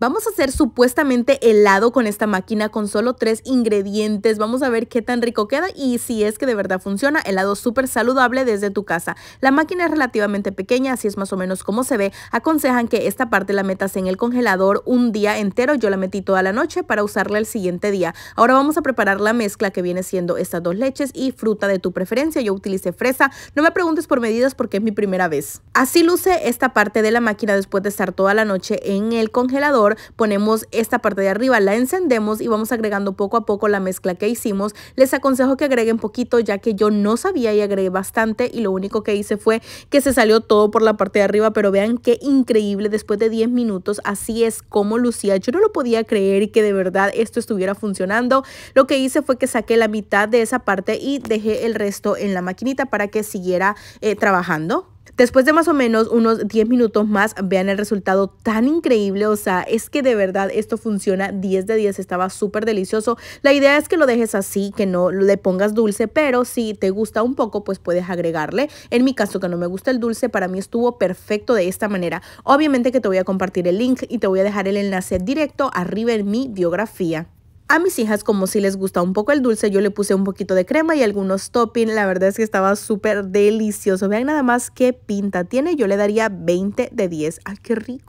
Vamos a hacer supuestamente helado con esta máquina con solo tres ingredientes. Vamos a ver qué tan rico queda y si es que de verdad funciona. Helado súper saludable desde tu casa. La máquina es relativamente pequeña, así es más o menos como se ve. Aconsejan que esta parte la metas en el congelador un día entero. Yo la metí toda la noche para usarla el siguiente día. Ahora vamos a preparar la mezcla que viene siendo estas dos leches y fruta de tu preferencia. Yo utilicé fresa. No me preguntes por medidas porque es mi primera vez. Así luce esta parte de la máquina después de estar toda la noche en el congelador ponemos esta parte de arriba, la encendemos y vamos agregando poco a poco la mezcla que hicimos. Les aconsejo que agreguen poquito ya que yo no sabía y agregué bastante y lo único que hice fue que se salió todo por la parte de arriba, pero vean qué increíble después de 10 minutos, así es como lucía. Yo no lo podía creer y que de verdad esto estuviera funcionando. Lo que hice fue que saqué la mitad de esa parte y dejé el resto en la maquinita para que siguiera eh, trabajando. Después de más o menos unos 10 minutos más, vean el resultado tan increíble. O sea, es que de verdad esto funciona 10 de 10. Estaba súper delicioso. La idea es que lo dejes así, que no le pongas dulce, pero si te gusta un poco, pues puedes agregarle. En mi caso, que no me gusta el dulce, para mí estuvo perfecto de esta manera. Obviamente que te voy a compartir el link y te voy a dejar el enlace directo arriba en mi biografía. A mis hijas, como si les gusta un poco el dulce, yo le puse un poquito de crema y algunos topping. La verdad es que estaba súper delicioso. Vean nada más qué pinta tiene. Yo le daría 20 de 10. ¡Ay, qué rico!